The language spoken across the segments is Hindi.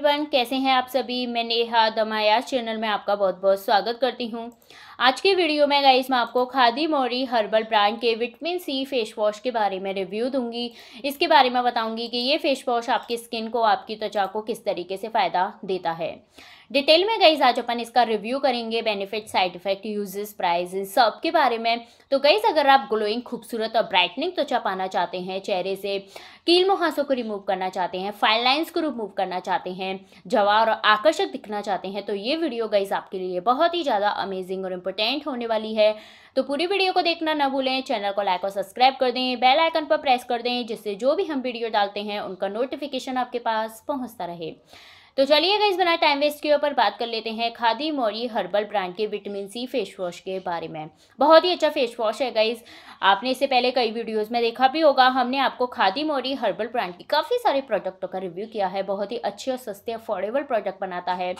एवरीवन कैसे हैं आप सभी मैं नेहा दमायाज चैनल में आपका बहुत बहुत स्वागत करती हूँ आज के वीडियो में गाइस मैं आपको खादी मोरी हर्बल ब्रांड के विटामिन सी फेस वॉश के बारे में रिव्यू दूंगी इसके बारे में बताऊंगी कि ये फेस वॉश आपकी स्किन को आपकी त्वचा को किस तरीके से फ़ायदा देता है डिटेल में गईज आज अपन इसका रिव्यू करेंगे benefit side effect uses price सब के बारे में तो गईस अगर आप ग्लोइंग खूबसूरत और ब्राइटनिंग त्वचा पाना चाहते हैं चेहरे से कील मुहासों को रिमूव करना चाहते हैं फाइन लाइन्स को रिमूव करना चाहते हैं जवा और आकर्षक दिखना चाहते हैं तो ये वीडियो गईस आपके लिए बहुत ही ज़्यादा अमेजिंग और इम्पोर्टेंट होने वाली है तो पूरी वीडियो को देखना ना भूलें चैनल को लाइक और सब्सक्राइब कर दें बेल आइकन पर प्रेस कर दें जिससे जो भी हम वीडियो डालते हैं उनका नोटिफिकेशन आपके पास पहुंचता रहे तो चलिए गई बना टाइम वेस्ट के ऊपर बात कर लेते हैं खादी मौरी हर्बल ब्रांड के विटामिन सी फेस वॉश के बारे में बहुत ही अच्छा फेस वॉश है गाइज आपने इससे पहले कई वीडियोस में देखा भी होगा हमने आपको खादी मौरी हर्बल ब्रांड की काफ़ी सारे प्रोडक्टों का रिव्यू किया है बहुत ही अच्छे और सस्ते अफोर्डेबल प्रोडक्ट बनाता है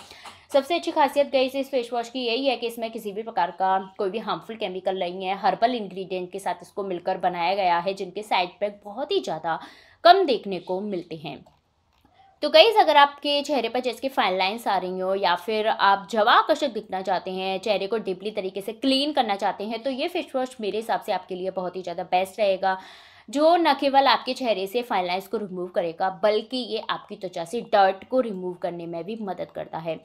सबसे अच्छी खासियत गई इस फेस वॉश की यही है कि इसमें किसी भी प्रकार का कोई भी हार्मफुल केमिकल नहीं है हर्बल इन्ग्रीडियंट के साथ इसको मिलकर बनाया गया है जिनके साइड इफेक्ट बहुत ही ज़्यादा कम देखने को मिलते हैं तो गईज़ अगर आपके चेहरे पर जैसे कि फाइन लाइन्स आ रही हो या फिर आप जवा आकर्षक दिखना चाहते हैं चेहरे को डीपली तरीके से क्लीन करना चाहते हैं तो ये फेस वॉश मेरे हिसाब से आपके लिए बहुत ही ज़्यादा बेस्ट रहेगा जो न केवल आपके चेहरे से फाइन लाइन्स को रिमूव करेगा बल्कि ये आपकी त्वचा से डर्ट को रिमूव करने में भी मदद करता है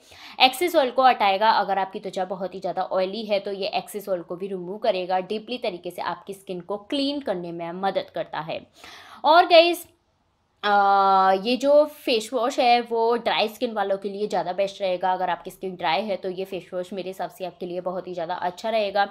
एक्सेस ऑयल को हटाएगा अगर आपकी त्वचा बहुत ही ज़्यादा ऑयली है तो ये एक्सेस ऑयल को भी रिमूव करेगा डीपली तरीके से आपकी स्किन को क्लीन करने में मदद करता है और गईज़ आ, ये जो फेस वॉश है वो ड्राई स्किन वालों के लिए ज़्यादा बेस्ट रहेगा अगर आपकी स्किन ड्राई है तो ये फेस वॉश मेरे हिसाब से आपके लिए बहुत ही ज़्यादा अच्छा रहेगा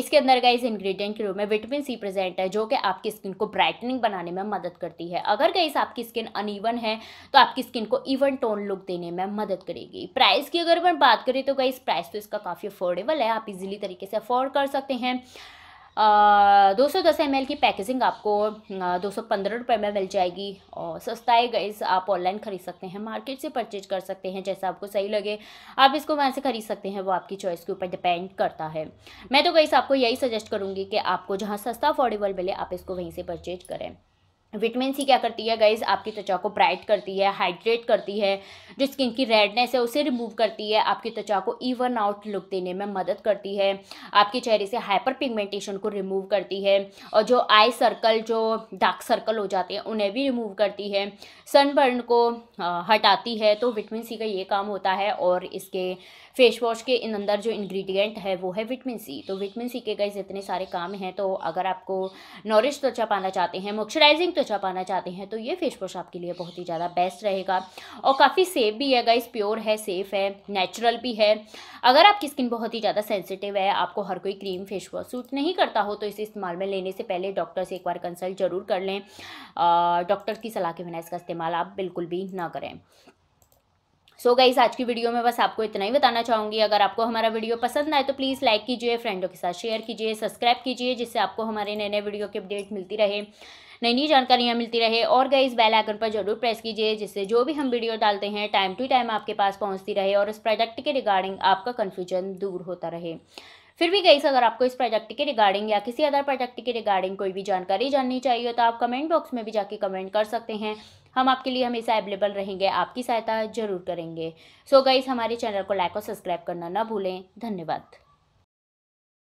इसके अंदर गाइज इंग्रेडिएंट के रूप में विटामिन सी प्रेजेंट है जो कि आपकी स्किन को ब्राइटनिंग बनाने में मदद करती है अगर गाइज आपकी स्किन अनईवन है तो आपकी स्किन को इवन टोन लुक देने में मदद करेगी प्राइस की अगर मैं बात करें तो गाइज प्राइस तो इसका काफ़ी अफोर्डेबल है आप इजिली तरीके से अफोर्ड कर सकते हैं दो सौ दस एम की पैकेजिंग आपको दो सौ पंद्रह रुपये में मिल जाएगी और सस्ता है गैस आप ऑनलाइन ख़रीद सकते हैं मार्केट से परचेज कर सकते हैं जैसा आपको सही लगे आप इसको वहाँ से ख़रीद सकते हैं वो आपकी चॉइस के ऊपर डिपेंड करता है मैं तो गैस आपको यही सजेस्ट करूँगी कि आपको जहाँ सस्ता अफोर्डेबल मिले आप इसको वहीं से परचेज करें विटामिन सी क्या करती है गाइज आपकी त्वचा को ब्राइट करती है हाइड्रेट करती है जो स्किन की रेडनेस है उसे रिमूव करती है आपकी त्वचा को इवन आउट लुक देने में मदद करती है आपके चेहरे से हाइपर पिगमेंटेशन को रिमूव करती है और जो आई सर्कल जो डार्क सर्कल हो जाते हैं उन्हें भी रिमूव करती है सनबर्न को हटाती है तो विटामिन सी का ये काम होता है और इसके फेस वॉश के इन अंदर जो इन्ग्रीडियंट है वो है विटामिन सी तो विटामिन सी के गाइज इतने सारे काम हैं तो अगर आपको नॉरिश त्वचा पाना चाहते हैं मॉइस्चराइजिंग त्वचा पाना चाहते हैं तो ये फेस वॉश आपके लिए बहुत ही ज़्यादा बेस्ट रहेगा और काफ़ी सेफ भी है गाइस प्योर है सेफ़ है नेचुरल भी है अगर आपकी स्किन बहुत ही ज़्यादा सेंसिटिव है आपको हर कोई क्रीम फेस वॉश सूट नहीं करता हो तो इसे इस्तेमाल में लेने से पहले डॉक्टर से एक बार कंसल्ट जरूर कर लें डॉक्टर की सलाह के बिना इसका इस्तेमाल आप बिल्कुल भी ना करें सो so गाइज आज की वीडियो में बस आपको इतना ही बताना चाहूंगी अगर आपको हमारा वीडियो पसंद आए तो प्लीज़ लाइक कीजिए फ्रेंडों के साथ शेयर कीजिए सब्सक्राइब कीजिए जिससे आपको हमारे नए नए वीडियो की अपडेट मिलती रहे नई नई जानकारियाँ मिलती रहे और गाइज बेल आइकन पर जरूर प्रेस कीजिए जिससे जो भी हम वीडियो डालते हैं टाइम टू टाइम आपके पास पहुँचती रहे और उस प्रोडक्ट के रिगार्डिंग आपका कन्फ्यूजन दूर होता रहे फिर भी गई अगर आपको इस प्रोजेक्ट के रिगार्डिंग या किसी अदर प्रोजेक्ट के रिगार्डिंग कोई भी जानकारी जाननी चाहिए तो आप कमेंट बॉक्स में भी जाके कमेंट कर सकते हैं हम आपके लिए हमेशा अवेलेबल रहेंगे आपकी सहायता ज़रूर करेंगे सो so गाइज़ हमारे चैनल को लाइक और सब्सक्राइब करना ना भूलें धन्यवाद